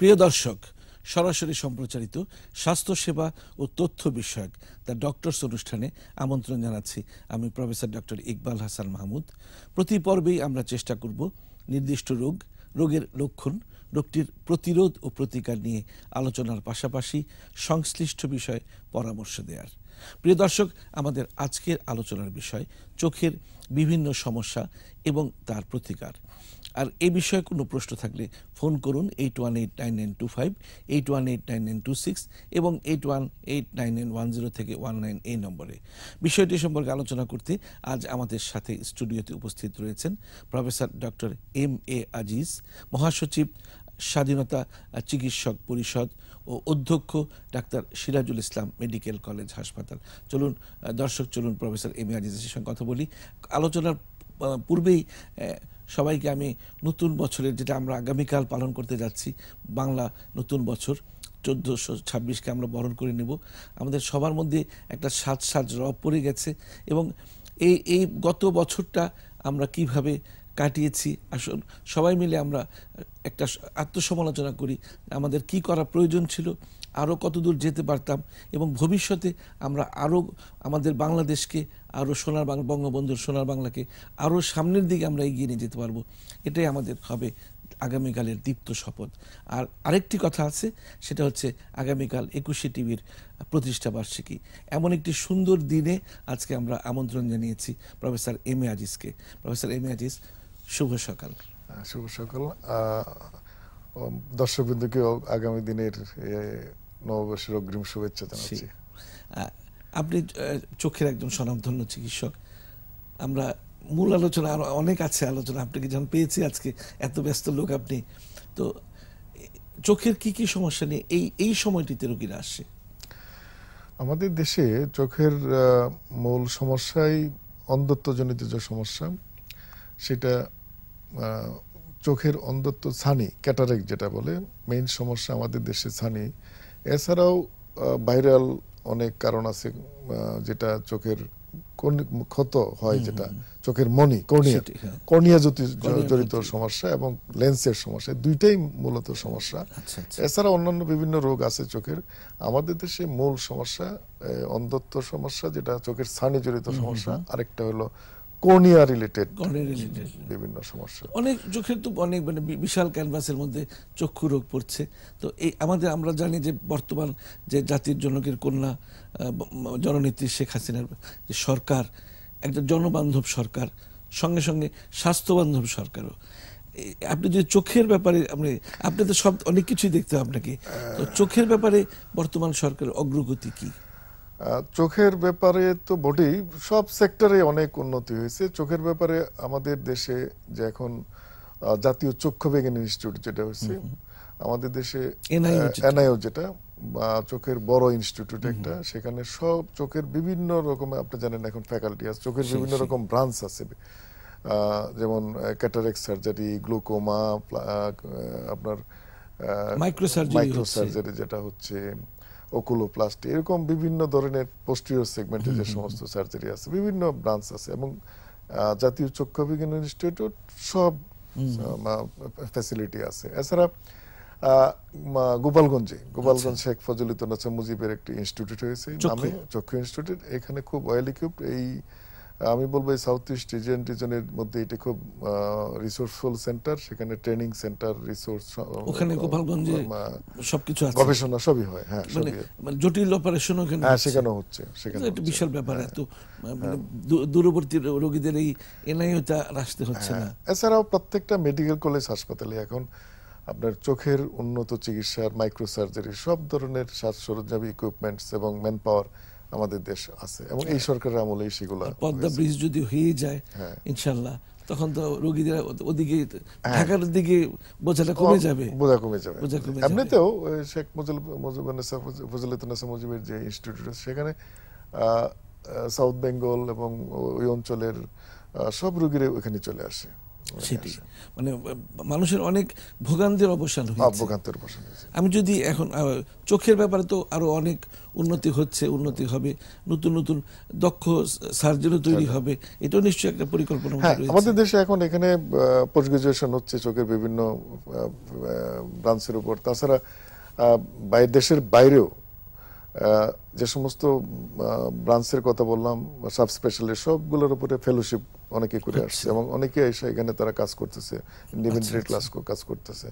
প্রিয় দর্শক সরাসরি সম্প্রচারিত স্বাস্থ্যসেবা ও তথ্য বিষয়ক দ্য ডক্টরস অনুষ্ঠানে আমন্ত্রণ জানাচ্ছি আমি প্রফেসর ডক্টর ইকবাল হাসান মাহমুদ প্রতি পর্বেই আমরা চেষ্টা করব নির্দিষ্ট রোগ রোগের লক্ষণ রোগটির প্রতিরোধ ও প্রতিকার নিয়ে আলোচনার পাশাপাশি সংশ্লিষ্ট বিষয়ে পরামর্শ দেওয়ার প্রিয় দর্শক আমাদের আজকের আলোচনার বিষয় চোখের বিভিন্ন সমস্যা এবং তার প্রতিকার আর এ বিষয়ে কোনো প্রশ্ন থাকলে ফোন করুন eight one eight nine nine two five eight one eight nine nine two six এবং eight one eight nine nine one zero থেকে ওয়ান নাইন এই নম্বরে বিষয়টি সম্পর্কে আলোচনা করতে আজ আমাদের সাথে স্টুডিওতে উপস্থিত রয়েছেন professor doctor M A Aziz মহাসচিব স্বাধীনতা চিকিৎসক পরিষদ ও অধ্যক্ষ ডাক্তার সিরাজুল ইসলাম মেডিকেল কলেজ হাসপাতাল চলুন দর্শক চলুন প্রফেসর এম এ আজিজের সঙ্গে কথা বলি আলোচনার পূর্বেই সবাইকে আমি নতুন বছরের যেটা আমরা আগামীকাল পালন করতে যাচ্ছি বাংলা নতুন বছর চোদ্দোশো ছাব্বিশকে আমরা বরণ করে নেব আমাদের সবার মধ্যে একটা সাজ সাজ রব পড়ে গেছে এবং এই এই গত বছরটা আমরা কিভাবে কাটিয়েছি আসুন সবাই মিলে আমরা একটা আত্মসমালোচনা করি আমাদের কি করা প্রয়োজন ছিল আরও কতদূর যেতে পারতাম এবং ভবিষ্যতে আমরা আরও আমাদের বাংলাদেশকে আরও সোনার বাংলা বঙ্গবন্ধুর সোনার বাংলাকে আরও সামনের দিকে আমরা এগিয়ে নিয়ে যেতে পারবো এটাই আমাদের হবে আগামীকালের দীপ্ত শপথ আর আরেকটি কথা আছে সেটা হচ্ছে আগামীকাল একুশে টিভির প্রতিষ্ঠা বার্ষিকী এমন একটি সুন্দর দিনে আজকে আমরা আমন্ত্রণ জানিয়েছি প্রফেসর এম এ আজিজকে প্রফেসর এম এ আজিজ শুভ সকাল শুভ সকাল দর্শকবৃন্দকেও আগামী দিনের নববর্ষের অগ্রিম শুভেচ্ছা জানাচ্ছি আপনি চোখের একজন স্বনামধন্য চিকিৎসক আমরা মূল আলোচনা আরো অনেক আছে আলোচনা আপনাকে যখন পেয়েছি আজকে এত ব্যস্ত লোক আপনি তো চোখের কি কি সমস্যা নিয়ে এই এই সময়টিতে রোগীরা আসে আমাদের দেশে চোখের মূল সমস্যাই অন্ধত্বজনিত যে সমস্যা সেটা চোখের অন্ধত্ব ছানি ক্যাটারেক যেটা বলে মেইন সমস্যা আমাদের দেশে ছানি এছাড়াও ভাইরাল অনেক কারণ আছে যেটা চোখের ক্ষত হয় যেটা চোখের মনি কর্নিয়া হ্যাঁ। কর্নিয়া জড়িত সমস্যা এবং লেন্সের সমস্যা দুইটাই মূলত সমস্যা আচ্ছা, আচ্ছা। এছাড়া অন্যান্য বিভিন্ন রোগ আছে চোখের আমাদের দেশে মূল সমস্যা অন্ধত্ব সমস্যা যেটা চোখের স্থানে জড়িত সমস্যা আরেকটা হলো কর্নিয়া রিলেটেড বিভিন্ন সমস্যা অনেক চোখের তো অনেক মানে বিশাল ক্যানভাসের মধ্যে চক্ষু রোগ পড়ছে তো এই আমাদের আমরা জানি যে বর্তমান যে জাতির জনকের কন্যা জননেত্রী শেখ হাসিনার যে সরকার একটা জনবান্ধব সরকার সঙ্গে সঙ্গে স্বাস্থ্যবান্ধব সরকারও আপনি যদি চোখের ব্যাপারে আপনি আপনি তো সব অনেক কিছুই দেখতে আপনাকে তো চোখের ব্যাপারে বর্তমান সরকারের অগ্রগতি কী চোখের ব্যাপারে তো বটেই সব সেক্টরে অনেক উন্নতি হয়েছে চোখের ব্যাপারে আমাদের দেশে যে এখন জাতীয় চক্ষু বিজ্ঞান ইনস্টিটিউট যেটা হয়েছে আমাদের দেশে এনআইও যেটা বা চোখের বড় ইনস্টিটিউট একটা সেখানে সব চোখের বিভিন্ন রকমের আপনি জানেন এখন ফ্যাকাল্টি আছে চোখের বিভিন্ন রকম ব্রাঞ্চ আছে যেমন ক্যাটারেক সার্জারি গ্লুকোমা আপনার মাইক্রোসার্জারি যেটা হচ্ছে ওকুলোপ্লাস্টি এরকম বিভিন্ন ধরনের পোস্টিরিয়র সেগমেন্টে যে সমস্ত সার্জারি আছে বিভিন্ন ব্রাঞ্চ আছে এবং জাতীয় চক্ষু বিজ্ঞান ইনস্টিটিউট সব ফ্যাসিলিটি আছে এছাড়া গোপালগঞ্জে গোপালগঞ্জ আচ্ছা। শেখ ফজলুদ্দিন মুজিবের একটি ইনস্টিটিউট হয়েছে নামে চক্ষু ইনস্টিটিউট এখানে খুব ওয়েল ইকুইপড এই আমি বলবো এই সাউথ ইস্ট রিজিয়ন রিজনের মধ্যে এটা খুব রিসোর্সফুল সেন্টার সেখানে ট্রেনিং সেন্টার রিসোর্স ওখানে গোপালগঞ্জে সবকিছু আছে গবেষণা সবই হয় হ্যাঁ মানে, মানে জটিল অপারেশন ওখানে হ্যাঁ সেখানে হচ্ছে সেখানে একটা বিশাল ব্যাপার হ্যাঁ, এত মানে হ্যাঁ। দূরবর্তী রোগীদের এই এনআইওটা রাখতে হচ্ছে না হ্যাঁ, এছাড়াও প্রত্যেকটা মেডিকেল কলেজ হাসপাতালে এখন আপনার চোখের উন্নত চিকিৎসার মাইক্রোসার্জারি সব ধরনের সাজ সরঞ্জাম ইকুইপমেন্টস এবং ম্যান পাওয়ার আমাদের দেশ আছে এবং এই হ্যাঁ। সরকারের আমলে সেগুলো পদ্মা ব্রিজ যদি হয়ে যায় হ্যাঁ। ইনশাল্লাহ তখন তো রোগীদের ওদিকে হ্যাঁ। ঢাকার দিকে বোঝাটা কমে যাবে বোঝা কমে যাবে এমনিতেও শেখ মুজিব মানে ফজলুদ্দিন মুজিবের যে ইনস্টিটিউট সেখানে সাউথ বেঙ্গল এবং ওই অঞ্চলের সব রোগীরা ওখানে চলে আসে মানে সেটি মানে মানুষের অনেক ভোগান্তির অবসান হ্যাঁ, ভোগান্তির অবসান আমি যদি এখন চোখের ব্যাপারে তো আরো অনেক উন্নতি হচ্ছে উন্নতি হবে নতুন নতুন দক্ষ সার্জনও তৈরি হ্যাঁ। হবে এটা নিশ্চয়ই একটা পরিকল্পনা হ্যাঁ, আমাদের দেশে এখন এখানে পোস্ট গ্রাজুয়েশন হচ্ছে চোখের বিভিন্ন ব্রাঞ্চের উপর তাছাড়া বাইরের দেশের বাইরেও যে সমস্ত ব্রাঞ্চের কথা বললাম সাব স্পেশালিস্ট সবগুলোর উপরে ফেলোশিপ অনেকে করে আচ্ছা। আসছে এবং অনেকে এসে এখানে তারা কাজ করতেছে ইন্ডিপেন্ডেন্ট আচ্ছা, আচ্ছা। ক্লাস কাজ করতেছে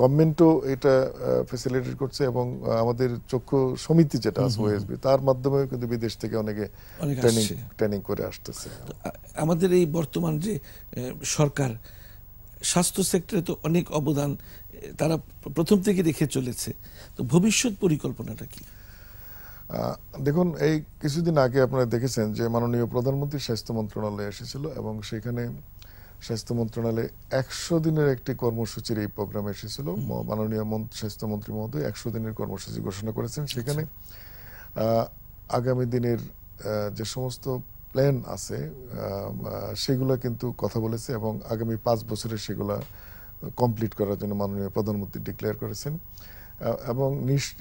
গভর্নমেন্টও মানে এটা ফেসিলিটেট করছে এবং আমাদের চক্ষু সমিতি যেটা আছে ওএসবি তার মাধ্যমেও কিন্তু বিদেশ থেকে অনেকে ট্রেনিং ট্রেনিং করে আসতেছে আমাদের এই বর্তমান যে সরকার স্বাস্থ্য সেক্টরে তো অনেক অবদান তারা প্রথম থেকে রেখে চলেছে তো ভবিষ্যৎ পরিকল্পনাটা কি দেখুন এই কিছুদিন আগে আপনারা দেখেছেন যে মাননীয় প্রধানমন্ত্রী স্বাস্থ্য মন্ত্রণালয়ে এসেছিল এবং সেখানে স্বাস্থ্য মন্ত্রণালয়ে একশো দিনের একটি কর্মসূচির এই প্রোগ্রাম এসেছিল মাননীয় স্বাস্থ্যমন্ত্রী মহোদয় একশো দিনের কর্মসূচি ঘোষণা করেছেন আচ্ছা। সেখানে আগামী দিনের যে সমস্ত প্ল্যান আছে সেগুলো কিন্তু কথা বলেছে এবং আগামী পাঁচ বছরে সেগুলা কমপ্লিট করার জন্য মাননীয় প্রধানমন্ত্রী ডিক্লেয়ার করেছেন এবং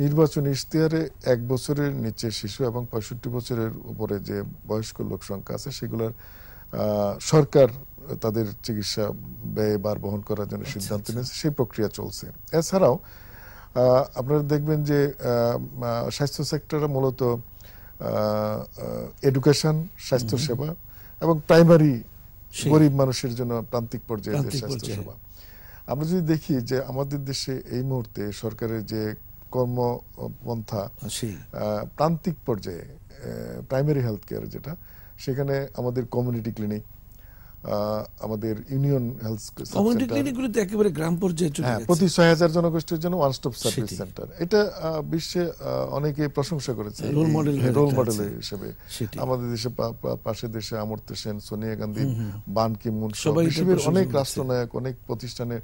নির্বাচন ইশতেহারে এক বছরের নিচে শিশু এবং পঁয়ষট্টি বছরের উপরে যে বয়স্ক লোক সংখ্যা আছে সেগুলোর সরকার তাদের চিকিৎসা ব্যয় বার বহন করার জন্য আচ্ছা, সিদ্ধান্ত আচ্ছা। নিয়েছে সেই প্রক্রিয়া চলছে এছাড়াও আপনারা দেখবেন যে স্বাস্থ্য সেক্টরে মূলত এডুকেশন স্বাস্থ্যসেবা এবং প্রাইমারি গরিব মানুষের জন্য প্রান্তিক পর্যায়ে স্বাস্থ্যসেবা আমরা যদি দেখি যে আমাদের দেশে এই মুহূর্তে সরকারের যে কর্মপন্থা প্রান্তিক পর্যায়ে প্রাইমারি হেলথ কেয়ার যেটা সেখানে আমাদের কমিউনিটি ক্লিনিক আমাদের ইউনিয়ন হেলথ কমিউনিটি ক্লিনিকগুলোতে একেবারে গ্রাম পর্যায়ে চলে হ্যাঁ, গেছে প্রতি 6000 জনগোষ্ঠীর জন্য ওয়ান স্টপ সার্ভিস সেন্টার এটা বিশ্বে অনেকে প্রশংসা করেছে রোল মডেল রোল মডেল হিসেবে আমাদের দেশে পাশে দেশে অমর্ত্য সেন সোনিয়া গান্ধী বান কি মুন পৃথিবীর অনেক রাষ্ট্রনায়ক অনেক প্রতিষ্ঠানের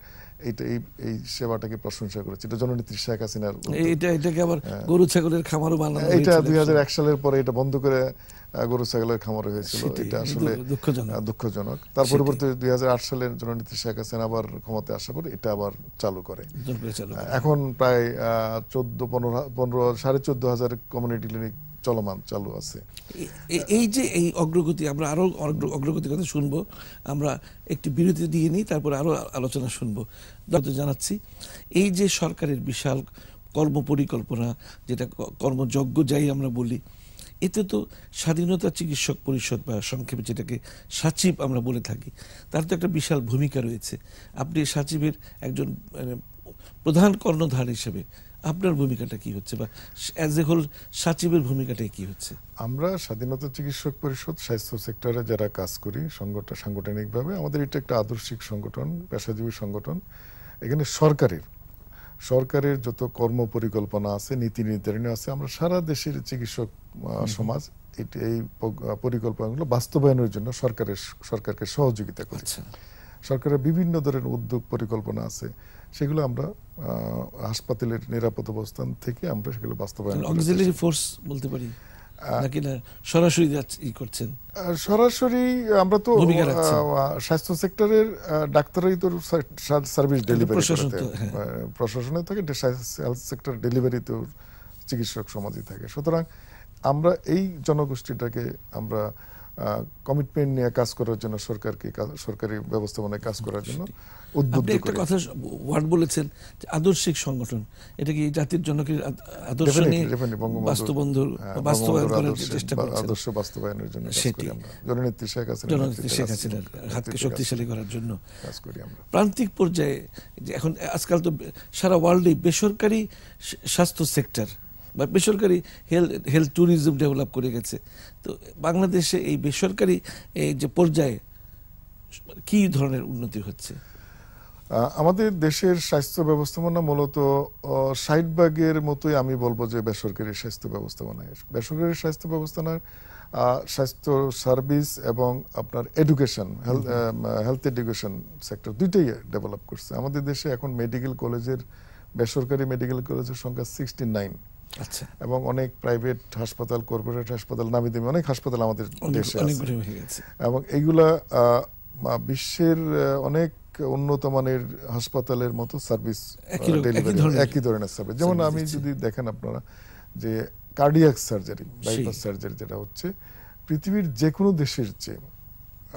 এইটা এই এই সেবাটাকে প্রশংসা করেছে এটা জননেত্রী শেখ হাসিনার এটা এটাকে আবার হ্যাঁ। গরু ছাগলের খামারও বানানো এটা 2001 সালের পরে এটা বন্ধ করে গরু ছাগলের খামার হয়েছিল এটা আসলে দুঃখজনক তার পরিবর্তে দুই সালে জননীতি শেখ হাসিনা আবার ক্ষমতায় আসার পর এটা আবার চালু করে এখন প্রায় চোদ্দ পনেরো পনেরো সাড়ে চোদ্দ হাজার কমিউনিটি ক্লিনিক চলমান চালু আছে এই যে এই অগ্রগতি আমরা আরো অগ্রগতির কথা শুনবো আমরা একটি বিরতি দিয়ে নিই তারপর আরো আলোচনা শুনবো জানাচ্ছি এই যে সরকারের বিশাল কর্ম পরিকল্পনা যেটা কর্মযজ্ঞ যাই আমরা বলি এতে তো স্বাধীনতা চিকিৎসক পরিষদ বা সংক্ষেপে যেটাকে সাচিব আমরা বলে থাকি তার তো একটা বিশাল ভূমিকা রয়েছে আপনি সাচিবের একজন মানে, প্রধান কর্ণধার হিসেবে আপনার ভূমিকাটা কি হচ্ছে বা অ্যাজ এ হোল সাচিবের ভূমিকাটা কি হচ্ছে আমরা স্বাধীনতা চিকিৎসক পরিষদ স্বাস্থ্য সেক্টরে যারা কাজ করি সংগঠন সাংগঠনিকভাবে আমাদের এটা একটা আদর্শিক সংগঠন পেশাজীবী সংগঠন এখানে সরকারের সরকারের যত কর্ম পরিকল্পনা আছে নীতি নির্ধারণ আছে আমরা সারা দেশের চিকিৎসক সমাজ এই পরিকল্পনাগুলো বাস্তবায়নের জন্য সরকারের সরকারকে সহযোগিতা করছে আচ্ছা। সরকারের বিভিন্ন ধরনের উদ্যোগ পরিকল্পনা আছে সেগুলো আমরা হাসপাতালের নিরাপদ অবস্থান থেকে আমরা সেগুলো বাস্তবায়ন অক্সিলারি ফোর্স বলতে পারি নাকি না সরাসরি ই করছেন সরাসরি আমরা তো স্বাস্থ্য সেক্টরের ডাক্তারই তো সার্ভিস ডেলিভারি হ্যাঁ। প্রশাসনে থাকে হেলথ সেক্টর ডেলিভারি তো চিকিৎসক সমাজই থাকে সুতরাং আমরা এই জনগোষ্ঠীটাকে আমরা কমিটমেন্ট নিয়ে কাজ করার জন্য সরকারকে সরকারি ব্যবস্থাপনায় কাজ করার জন্য উদ্বুদ্ধ একটা কথা ওয়ার্ড বলেছেন যে আদর্শিক সংগঠন এটা কি জাতির জন্য কি আদর্শ নিয়ে বাস্তবন্ধু হ্যাঁ, বাস্তবায়ন করার চেষ্টা করছে আদর্শ বাস্তবায়নের জন্য সেটি জননেত্রী শেখ হাসিনা জননেত্রী শেখ হাসিনার হাতকে শক্তিশালী করার জন্য কাজ করি আমরা প্রান্তিক পর্যায়ে যে এখন আজকাল তো সারা ওয়ার্ল্ডে বেসরকারি স্বাস্থ্য সেক্টর বা বেসরকারি হেলথ হেলথ ট্যুরিজম ডেভেলপ করে গেছে তো বাংলাদেশে এই বেসরকারি এই যে পর্যায়ে কি ধরনের উন্নতি হচ্ছে আমাদের দেশের স্বাস্থ্য ব্যবস্থাপনা মূলত ষাট ভাগের মতোই আমি বলবো যে বেসরকারি স্বাস্থ্য ব্যবস্থাপনায় বেসরকারি স্বাস্থ্য ব্যবস্থাপনার স্বাস্থ্য সার্ভিস এবং আপনার এডুকেশন হেলথ এডুকেশন সেক্টর দুইটাই ডেভেলপ করছে আমাদের দেশে এখন মেডিকেল কলেজের বেসরকারি মেডিকেল কলেজের সংখ্যা সিক্সটি নাইন আচ্ছা এবং অনেক প্রাইভেট হাসপাতাল কর্পোরেট হাসপাতাল নামি দামি অনেক হাসপাতাল আমাদের দেশে এবং এইগুলা বিশ্বের অনেক উন্নত মানের হাসপাতালের মতো সার্ভিস একই ধরনের সার্ভিস যেমন আমি যদি দেখেন আপনারা যে কার্ডিয়াক সার্জারি বাইপাস সার্জারি যেটা হচ্ছে পৃথিবীর যে কোনো দেশের চেয়ে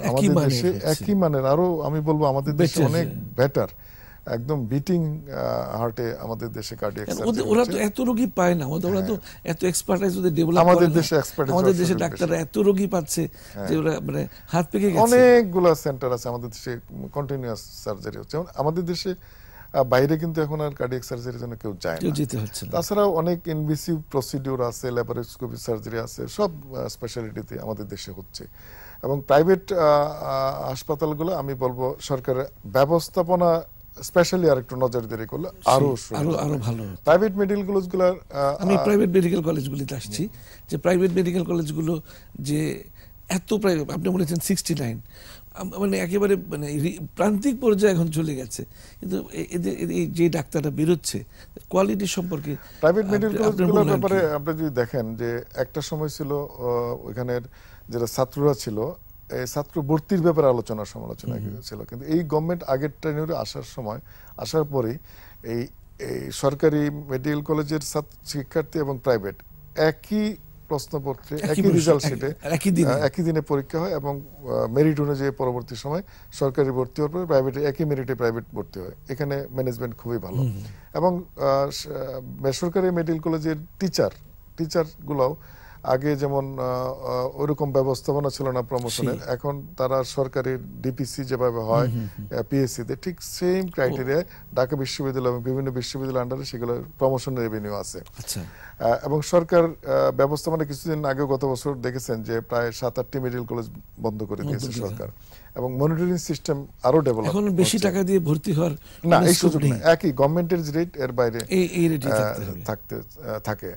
আমাদের দেশে একই মানের আরো আমি বলবো আমাদের দেশে অনেক বেটার একদম বিটিং হার্টে আমাদের দেশে কার্ডিয়াক সার্জারি ওরা তো এত রোগী পায় না ওরা তো হ্যাঁ। এত এক্সপার্টাইজ ওদের ডেভেলপ আমাদের দেশে এক্সপার্ট আমাদের দেশে ডাক্তাররা এত রোগী পাচ্ছে যে হ্যাঁ। ওরা মানে হাত পেকে গেছে অনেকগুলো সেন্টার আছে আমাদের দেশে কন্টিনিউয়াস সার্জারি হচ্ছে আমাদের দেশে বাইরে কিন্তু এখন আর কার্ডিয়াক সার্জারির জন্য কেউ যায় না যেতে হচ্ছে তাছাড়া অনেক ইনভিসিভ প্রসিডিউর আছে ল্যাপারোস্কোপি সার্জারি আছে সব স্পেশালিটিতে আমাদের দেশে হচ্ছে এবং প্রাইভেট হাসপাতালগুলো আমি বলবো সরকারের ব্যবস্থাপনা স্পেশালি আরেকটু নজরদারি করলে আরো আরো আরো ভালো প্রাইভেট মেডিকেল কলেজগুলোর আমি প্রাইভেট মেডিকেল কলেজগুলিতে আসছি যে প্রাইভেট মেডিকেল কলেজগুলো যে এত প্রায় আপনি বলেছেন সিক্সটি নাইন মানে একেবারে মানে প্রান্তিক পর্যায়ে এখন চলে গেছে কিন্তু এদের এই যে ডাক্তাররা বেরোচ্ছে কোয়ালিটি সম্পর্কে প্রাইভেট মেডিকেল কলেজগুলোর ব্যাপারে আপনি যদি দেখেন যে একটা সময় ছিল ওইখানের যারা ছাত্ররা ছিল ছাত্র ভর্তির ব্যাপারে আলোচনা সমালোচনা ছিল কিন্তু এই গভর্নমেন্ট আগের ট্রেনে আসার সময় আসার পরে এই এই সরকারি মেডিকেল কলেজের শিক্ষার্থী এবং প্রাইভেট একই প্রশ্নপত্রে একই রেজাল্ট শিটে একই দিনে পরীক্ষা হয় এবং মেরিট অনুযায়ী পরবর্তী সময় সরকারি ভর্তি হওয়ার পরে প্রাইভেটে একই মেরিটে প্রাইভেট ভর্তি হয় এখানে ম্যানেজমেন্ট খুবই ভালো এবং বেসরকারি মেডিকেল কলেজের টিচার টিচারগুলোও আগে যেমন ওরকম ব্যবস্থাপনা ছিল না প্রমোশনের এখন তারা সরকারি ডিপিসি যেভাবে হয় পিএসসি তে ঠিক সেম ক্রাইটেরিয়ায় ঢাকা বিশ্ববিদ্যালয় এবং বিভিন্ন বিশ্ববিদ্যালয় আন্ডারে সেগুলো প্রমোশনের রেভিনিউ আছে আচ্ছা। এবং সরকার ব্যবস্থাপনা কিছুদিন আগে গত বছর দেখেছেন যে প্রায় সাত আটটি মেডিকেল কলেজ বন্ধ করে দিয়েছে সরকার এবং মনিটরিং সিস্টেম আরো ডেভেলপ এখন বেশি টাকা দিয়ে ভর্তি হওয়ার না এই সুযোগ নেই একই গভর্নমেন্টের রেট এর বাইরে এই রেটই থাকতে থাকে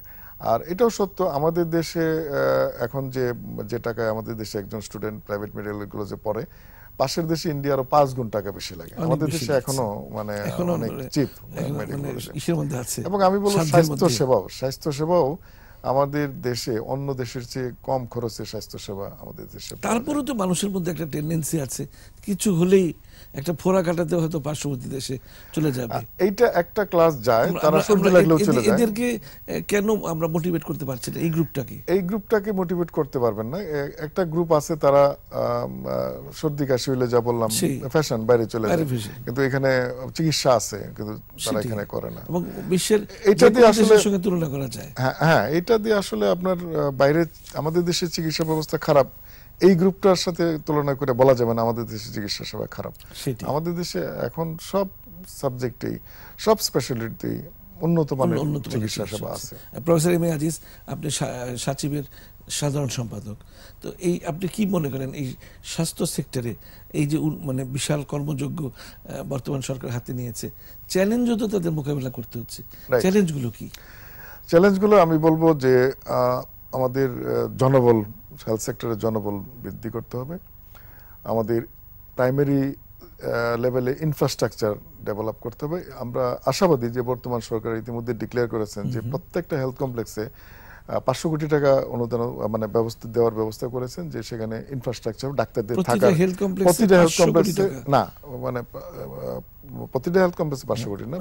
আর এটাও সত্য আমাদের দেশে এখন যে যে টাকায় আমাদের দেশে একজন স্টুডেন্ট প্রাইভেট মেডিকেল কলেজে পড়ে পাশের দেশে ইন্ডিয়ারও পাঁচ গুণ টাকা বেশি লাগে আমাদের দেশে এখনো মানে অনেক চিপ মানে মানে এবং আমি বলবো স্বাস্থ্য সেবাও স্বাস্থ্য সেবাও আমাদের দেশে অন্য দেশের চেয়ে কম খরচে স্বাস্থ্যসেবা আমাদের দেশে তারপরে তো মানুষের মধ্যে একটা টেন্ডেন্সি আছে কিছু হলেই একটা ফোরা কাটাতে হয়তো পার্শ্ববর্তী দেশে চলে যাবে এইটা একটা ক্লাস যায় তারা সর্দি লাগলেও চলে যায় এদেরকে কেন আমরা মোটিভেট করতে পারছি না এই গ্রুপটাকে এই গ্রুপটাকে মোটিভেট করতে পারবেন না একটা গ্রুপ আছে তারা সর্দি কাশি হইলে যা বললাম ফ্যাশন বাইরে চলে যায় কিন্তু এখানে চিকিৎসা আছে কিন্তু তারা এখানে করে না এবং বিশ্বের এটা দিয়ে আসলে সঙ্গে তুলনা করা যায় হ্যাঁ হ্যাঁ এটা দিয়ে আসলে আপনার বাইরে আমাদের দেশের চিকিৎসা ব্যবস্থা খারাপ এই গ্রুপটার সাথে তুলনা করে বলা যাবে না আমাদের দেশে চিকিৎসা সেবা খারাপ আমাদের দেশে এখন সব সাবজেক্টেই সব স্পেশালিটিতেই উন্নত মানের চিকিৎসা সেবা আছে প্রফেসর এম আজিজ আপনি সচিবের সাধারণ সম্পাদক তো এই আপনি কি মনে করেন এই স্বাস্থ্য সেক্টরে এই যে মানে বিশাল কর্মযোগ্য বর্তমান সরকার হাতে নিয়েছে চ্যালেঞ্জও তো তাদের মোকাবেলা করতে হচ্ছে চ্যালেঞ্জগুলো কি চ্যালেঞ্জগুলো আমি বলবো যে আমাদের জনবল হেলথ সেক্টরে জনবল বৃদ্ধি করতে হবে আমাদের প্রাইমারি লেভেলে ইনফ্রাস্ট্রাকচার ডেভেলপ করতে হবে আমরা আশাবাদী যে বর্তমান সরকার ইতিমধ্যে ডিক্লেয়ার করেছেন যে প্রত্যেকটা হেলথ কমপ্লেক্সে পাঁচশো কোটি টাকা অনুদান মানে ব্যবস্থা দেওয়ার ব্যবস্থা করেছেন যে সেখানে ইনফ্রাস্ট্রাকচার ডাক্তারদের থাকা প্রতিটা হেলথ কমপ্লেক্সে না মানে প্রতিটা হেলথ কমপ্লেক্সে পাঁচশো কোটি না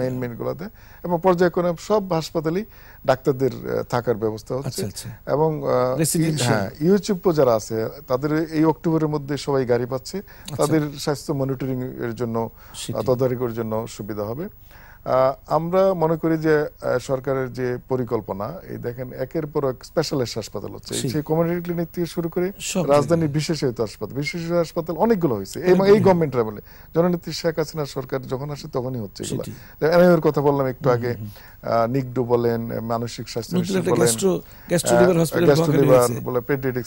মেইন মেইন গুলোতে এবং পর্যায়ক্রমে সব হাসপাতালই ডাক্তারদের থাকার ব্যবস্থা হচ্ছে আচ্ছা, আচ্ছা। এবং হ্যাঁ ইউচিপ্য যারা আছে তাদের এই অক্টোবরের মধ্যে সবাই গাড়ি পাচ্ছে আচ্ছা। তাদের স্বাস্থ্য মনিটরিং এর জন্য তদারকির জন্য সুবিধা হবে আমরা মনে করি যে সরকারের যে পরিকল্পনা এই দেখেন একের পর এক স্পেশালাইজ হাসপাতাল হচ্ছে সেই কমিউনিটি ক্লিনিক থেকে শুরু করে রাজধানীর বিশেষায়িত হাসপাতাল বিশেষ হাসপাতাল অনেকগুলো হয়েছে এবং এই গভর্নমেন্ট ট্রাভেলে জননেত্রী শেখ হাসিনা সরকার যখন আসে তখনই হচ্ছে এগুলো কথা বললাম একটু আগে নিগডু বলেন মানসিক স্বাস্থ্য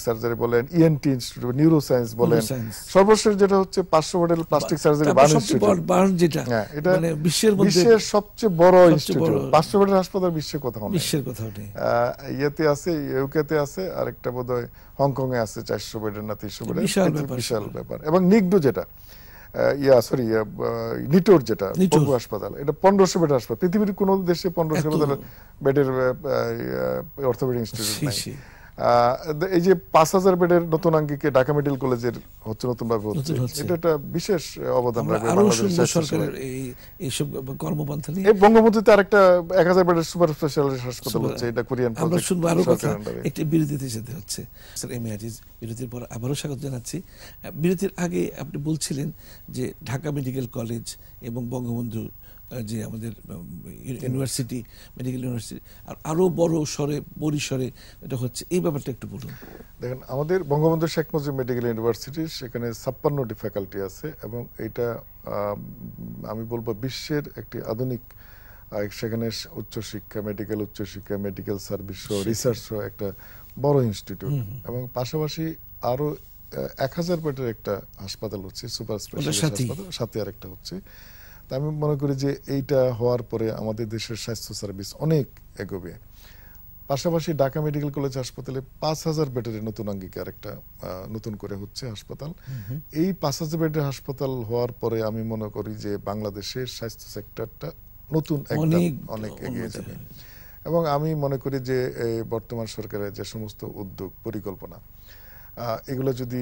সার্জারি বলেন ইএনটি ইনস্টিটিউট নিউরো সায়েন্স বলেন e সর্বশেষ যেটা হচ্ছে পাঁচশো প্লাস্টিক সার্জারি হ্যাঁ, এটা মানে বিশ্বের সবচেয়ে বড় ইনস্টিটিউট পাঁচশো কোটি হাসপাতাল বিশ্বের কোথাও বিশ্বের কোথাও নেই ইয়েতে আছে ইউকেতে আছে আরেকটা বোধহয় হংকং এ আছে চারশো বেডের না তিনশো বেডের বিশাল ব্যাপার এবং নিগডু যেটা ইয়া সরি নিটোর যেটা পঙ্গু হাসপাতাল এটা পনেরোশো বেড হাসপাতাল পৃথিবীর কোনো দেশে পনেরোশো বেডের বেডের অর্থোপেডিক ইনস্টিটিউট নাই এই যে পাঁচ হাজার বেডের নতুন আঙ্গিকে ঢাকা মেডিকেল কলেজের হচ্ছে নতুন ভাবে এটা একটা বিশেষ অবদান রাখবে সরকারের এইসব কর্মপন্থা নিয়ে বঙ্গবন্ধুতে আরেকটা এক হাজার বেডের সুপার স্পেশালিটি হাসপাতাল হচ্ছে এটা কোরিয়ান আমরা শুনবো আরো কথা একটি বিরতিতে যেতে হচ্ছে স্যার এমআইটিস বিরতির পর আবারও স্বাগত জানাচ্ছি বিরতির আগে আপনি বলছিলেন যে ঢাকা মেডিকেল কলেজ এবং বঙ্গবন্ধু যে আমাদের ইউনিভার্সিটি মেডিকেল ইউনিভার্সিটি আর আরও বড় স্বরে পরিসরে এটা হচ্ছে এই ব্যাপারটা একটু বলুন দেখেন আমাদের বঙ্গবন্ধু শেখ মুজিব মেডিকেল ইউনিভার্সিটি সেখানে ছাপ্পান্নটি ফ্যাকাল্টি আছে এবং এটা আমি বলবো বিশ্বের একটি আধুনিক সেখানে উচ্চশিক্ষা মেডিকেল উচ্চশিক্ষা মেডিকেল সার্ভিস সহ রিসার্চ সহ একটা বড় ইনস্টিটিউট এবং পাশাপাশি আরো এক হাজার বেডের একটা হাসপাতাল হচ্ছে সুপার স্পেশালিটি হাসপাতাল সাথে আরেকটা হচ্ছে তা আমি মনে করি যে এইটা হওয়ার পরে আমাদের দেশের স্বাস্থ্য সার্ভিস অনেক এগোবে পাশাপাশি ঢাকা মেডিকেল কলেজ হাসপাতালে পাঁচ হাজার বেডের নতুন অঙ্গীকার একটা নতুন করে হচ্ছে হাসপাতাল এই পাঁচ হাজার বেডের হাসপাতাল হওয়ার পরে আমি মনে করি যে বাংলাদেশের স্বাস্থ্য সেক্টরটা নতুন অনেক এগিয়ে যাবে এবং আমি মনে করি যে বর্তমান সরকারের যে সমস্ত উদ্যোগ পরিকল্পনা এগুলো যদি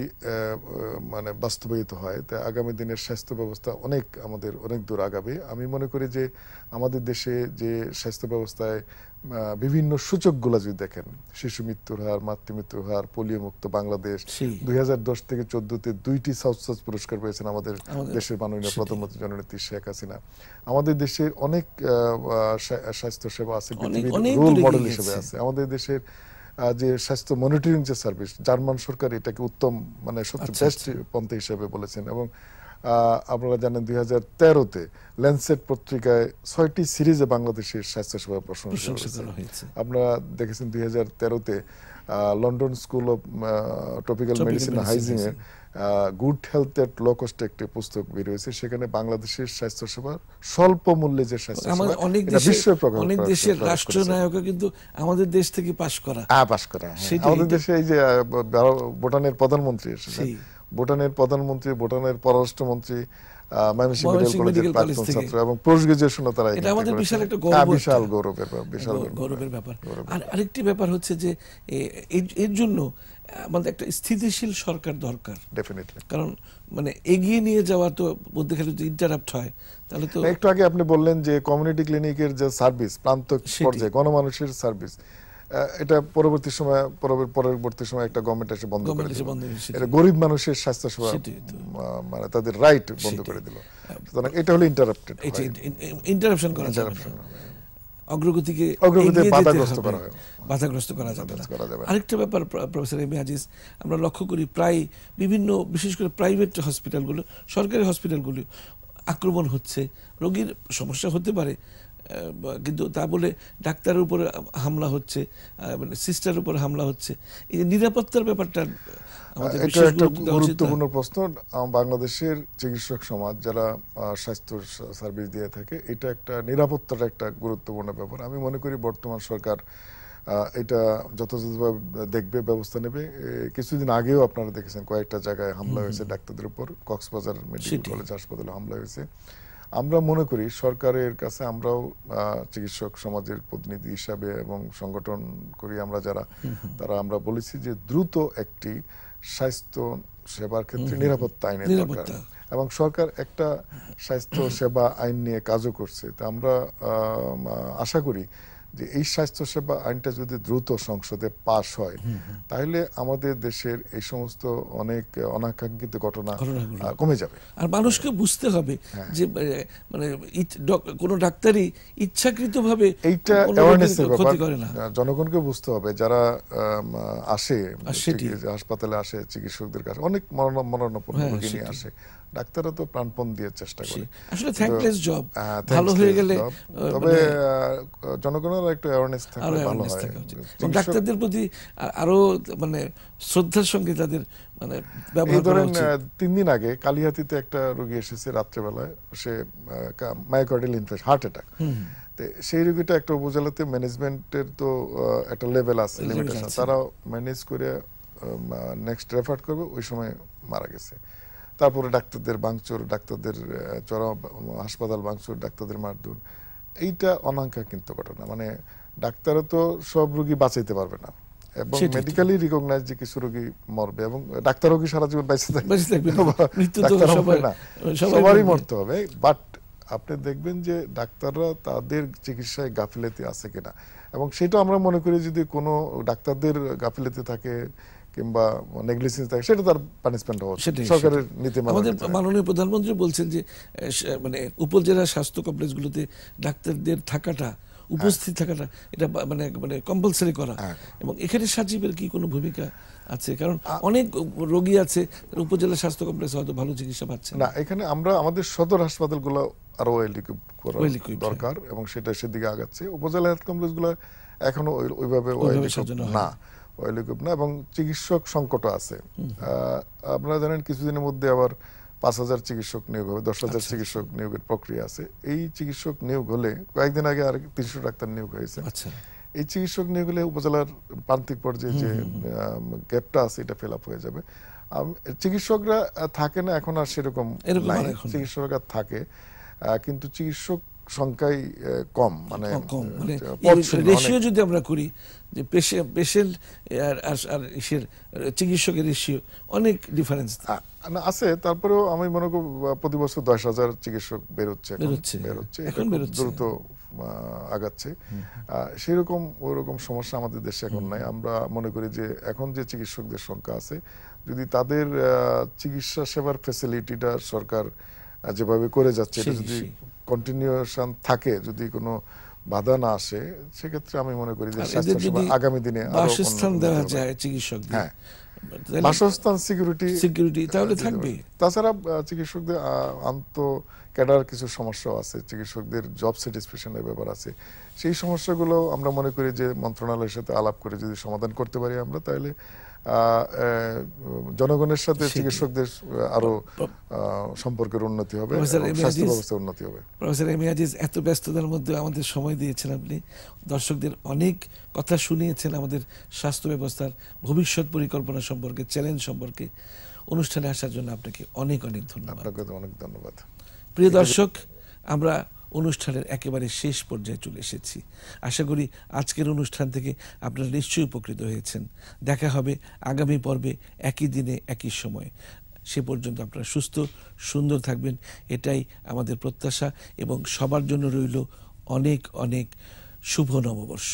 মানে বাস্তবায়িত হয় তা আগামী দিনের স্বাস্থ্য ব্যবস্থা অনেক আমাদের অনেক দূর আগাবে আমি মনে করি যে আমাদের দেশে যে স্বাস্থ্য ব্যবস্থায় বিভিন্ন সূচকগুলো যদি দেখেন শিশু মৃত্যুর হার মাতৃমৃত্যুর হার পোলিও মুক্ত বাংলাদেশ দুই থেকে চোদ্দ তে দুইটি সাউথ সাউথ পুরস্কার পেয়েছেন আমাদের দেশের মাননীয় প্রধানমন্ত্রী জননেত্রী শেখ হাসিনা আমাদের দেশের অনেক স্বাস্থ্য সেবা আছে রোল মডেল হিসেবে আছে আমাদের দেশের যে স্বাস্থ্য মনিটরিং যে সার্ভিস জার্মান সরকার এটাকে উত্তম মানে সবচেয়ে বেস্ট আচ্ছা, আচ্ছা। পন্থা হিসেবে বলেছেন এবং আপনারা জানেন দুই হাজার তেরোতে ল্যান্সেট পত্রিকায় ছয়টি সিরিজে বাংলাদেশের স্বাস্থ্যসেবা প্রশংসা আপনারা দেখেছেন দুই হাজার তেরোতে London school of tropical medicine হাইজিনের গুড হেলথ এট লো কস্টে একটি পুস্তক বের হয়েছে সেখানে বাংলাদেশের স্বাস্থ্য সেবা স্বল্প মূল্যে যে স্বাস্থ্য আমাদের অনেক দেশে অনেক দেশের রাষ্ট্রনায়ক কিন্তু আমাদের দেশ থেকে পাস করা হ্যাঁ পাস করা হ্যাঁ। আমাদের দেশে এই যে ভুটানের প্রধানমন্ত্রী এসেছেন ভুটানের প্রধানমন্ত্রী ভুটানের পররাষ্ট্রমন্ত্রী স্থিতিশীল সরকার দরকার কারণ মানে এগিয়ে নিয়ে যাওয়া তো বলতে গেলে যদি ইন্টারাপ্ট হয় তাহলে তো একটু আগে আপনি বললেন যে কমিউনিটি ক্লিনিকের যে সার্ভিস প্রান্ত পর্যায়ে গণমানুষের সার্ভিস এটা পরবর্তী সময় পরবর্তী সময় একটা গভর্নমেন্ট এসে বন্ধ করে দিল এটা গরিব মানুষের স্বাস্থ্য সেবা মানে তাদের রাইট বন্ধ করে দিল সুতরাং এটা হলো ইন্টারাপ্টেড ইন্টারাপশন করা যাবে হ্যাঁ। অগ্রগতিকে অগ্রগতিকে বাধাগ্রস্ত করা হয় বাধাগ্রস্ত করা যাবে আরেকটা ব্যাপার প্রফেসর এম আজিজ আমরা লক্ষ্য করি প্রায় বিভিন্ন বিশেষ করে প্রাইভেট হসপিটালগুলো সরকারি হসপিটালগুলো আক্রমণ হচ্ছে রোগীর সমস্যা হতে পারে কিন্তু তা বলে ডাক্তারের উপরে হামলা হচ্ছে মানে সিস্টারের উপরে হামলা হচ্ছে এই যে নিরাপত্তার ব্যাপারটা এটা একটা গুরুত্বপূর্ণ প্রশ্ন বাংলাদেশের চিকিৎসক সমাজ যারা স্বাস্থ্য সার্ভিস দিয়ে থাকে এটা একটা নিরাপত্তার একটা গুরুত্বপূর্ণ ব্যাপার আমি মনে করি বর্তমান সরকার এটা যথাযথভাবে দেখবে ব্যবস্থা নেবে কিছুদিন আগেও আপনারা দেখেছেন কয়েকটা জায়গায় হামলা হয়েছে ডাক্তারদের উপর কক্সবাজার মেডিকেল কলেজ হাসপাতালে হামলা হয়েছে আমরা মনে করি সরকারের কাছে আমরাও চিকিৎসক সমাজের প্রতিনিধি হিসাবে এবং সংগঠন করি আমরা যারা তারা আমরা বলেছি যে দ্রুত একটি স্বাস্থ্য সেবার ক্ষেত্রে নিরাপত্তা আইনের দরকার এবং সরকার একটা স্বাস্থ্য সেবা আইন নিয়ে কাজও করছে তা আমরা আশা করি যে এই স্বাস্থ্যসেবা আইনটা যদি দ্রুত সংসদে পাশ হয় তাহলে আমাদের দেশের এই সমস্ত অনেক অনাকাঙ্ক্ষিত ঘটনা কমে যাবে আর মানুষকে হ্যাঁ। বুঝতে হবে হ্যাঁ। যে মানে কোনো ডাক্তারই ইচ্ছাকৃতভাবে এইটা অ্যাওয়ারনেসের ব্যাপার জনগণকে বুঝতে হবে যারা আসে হাসপাতালে আসে চিকিৎসকদের কাছে অনেক মরণ মরণপূর্ণ হ্যাঁ, আসে ডাক্তাররা তো প্রাণপণ দিয়ে চেষ্টা করে আসলে থ্যাঙ্কলেস জব ভালো হয়ে গেলে তবে মানে জনগণের একটু অ্যাওয়ারনেস থাকলে ভালো হয় ডাক্তারদের প্রতি আরো মানে শ্রদ্ধার সঙ্গে তাদের মানে ব্যবহার করা উচিত তিন দিন আগে কালিহাতিতে একটা রোগী এসেছে রাত্রেবেলায় সে মায়োকার্ডিয়াল ইনফেকশন হার্ট অ্যাটাক সেই রোগীটা একটা উপজেলাতে ম্যানেজমেন্টের তো একটা লেভেল আছে লিমিটেশন তারা ম্যানেজ করে নেক্সট রেফার করবে ওই সময় মারা গেছে তারপরে ডাক্তারদের বাংচুর ডাক্তারদের চরম হাসপাতাল বাংচুর ডাক্তারদের মারধর এইটা কিন্তু ঘটনা মানে ডাক্তারও তো সব রোগী বাঁচাইতে পারবে না এবং মেডিকেলি রিকগনাইজ যে কিছু রোগী মরবে এবং ডাক্তারও কি সারা জীবন বেঁচে থাকবে সবারই মরতে হবে বাট আপনি দেখবেন যে ডাক্তাররা তাদের চিকিৎসায় গাফিলতি আছে কিনা এবং সেটা আমরা মনে করি যদি কোনো ডাক্তারদের গাফিলতি থাকে কিংবা নেগলিজেন্স থাকে সেটা তার পানিশমেন্ট হওয়া সরকারের নীতিমালা আমাদের মাননীয় প্রধানমন্ত্রী বলছেন যে মানে উপজেলা স্বাস্থ্য কমপ্লেক্সগুলোতে ডাক্তারদের থাকাটা হ্যাঁ। উপস্থিত থাকাটা এটা মানে মানে কম্পালসারি করা হ্যাঁ। এবং এখানে সাচিবের কি কোনো ভূমিকা আছে কারণ অনেক রোগী আছে উপজেলা স্বাস্থ্য কমপ্লেক্স হয়তো ভালো চিকিৎসা পাচ্ছে না এখানে আমরা আমাদের সদর হাসপাতালগুলো আরো ওয়েল করা হ্যাঁ। দরকার এবং সেটা সেদিকে আগাচ্ছে উপজেলা হেলথ কমপ্লেক্সগুলো এখনো ওইভাবে না অয়েলিকুপ এবং চিকিৎসক সংকট আছে আপনারা জানেন কিছুদিনের মধ্যে আবার পাঁচ হাজার চিকিৎসক নিয়োগ হবে দশ হাজার আচ্ছা, আচ্ছা। চিকিৎসক নিয়োগের প্রক্রিয়া আছে এই চিকিৎসক নিয়োগ হলে কয়েকদিন আগে আর তিনশো ডাক্তার নিয়োগ হয়েছে আচ্ছা। এই চিকিৎসক নিয়োগ হলে উপজেলার প্রান্তিক পর্যায়ে যে গ্যাপটা আছে এটা ফিল আপ হয়ে যাবে চিকিৎসকরা থাকে না এখন আর সেরকম চিকিৎসকরা থাকে কিন্তু চিকিৎসক সংখ্যাই কম মানে কম মানে রেশিও যদি আমরা করি যে পেশেন্ট আর আর ইসের চিকিৎসকের রেশিও অনেক ডিফারেন্স আছে তারপরেও আমি মনে করি প্রতি বছর দশ হাজার চিকিৎসক বেরোচ্ছে বেরোচ্ছে এখন দ্রুত আগাচ্ছে সেরকম ওরকম সমস্যা আমাদের দেশে এখন নাই আমরা মনে করি যে এখন যে চিকিৎসকদের সংখ্যা আছে যদি তাদের চিকিৎসা সেবার ফেসিলিটিটা সরকার যেভাবে করে যাচ্ছে এটা যদি কন্টিনিউশন থাকে যদি কোনো বাধা না আসে সেক্ষেত্রে আমি মনে করি যে আগামী দিনে বাসস্থান দেওয়া যায় হ্যাঁ বাসস্থান সিকিউরিটি সিকিউরিটি তাহলে থাকবে তাছাড়া চিকিৎসকদের আন্ত ক্যাডার কিছু সমস্যা আছে চিকিৎসকদের জব স্যাটিসফ্যাকশনের ব্যাপার আছে সেই সমস্যাগুলো আমরা মনে করি যে মন্ত্রণালয়ের সাথে আলাপ করে যদি সমাধান করতে পারি আমরা তাহলে জনগণের সাথে চিকিৎসকদের আরো সম্পর্কের উন্নতি হবে স্বাস্থ্য ব্যবস্থা উন্নতি হবে প্রফেসর এত ব্যস্ততার মধ্যে আমাদের সময় দিয়েছেন আপনি দর্শকদের অনেক কথা শুনিয়েছেন আমাদের স্বাস্থ্য ব্যবস্থার ভবিষ্যৎ পরিকল্পনা সম্পর্কে চ্যালেঞ্জ সম্পর্কে অনুষ্ঠানে আসার জন্য আপনাকে অনেক অনেক ধন্যবাদ আপনাকে অনেক ধন্যবাদ প্রিয় দর্শক আমরা অনুষ্ঠানের একেবারে শেষ পর্যায়ে চলে এসেছি আশা করি আজকের অনুষ্ঠান থেকে আপনারা নিশ্চয়ই উপকৃত হয়েছেন দেখা হবে আগামী পর্বে একই দিনে একই সময় সে পর্যন্ত আপনারা সুস্থ সুন্দর থাকবেন এটাই আমাদের প্রত্যাশা এবং সবার জন্য রইল অনেক অনেক শুভ নববর্ষ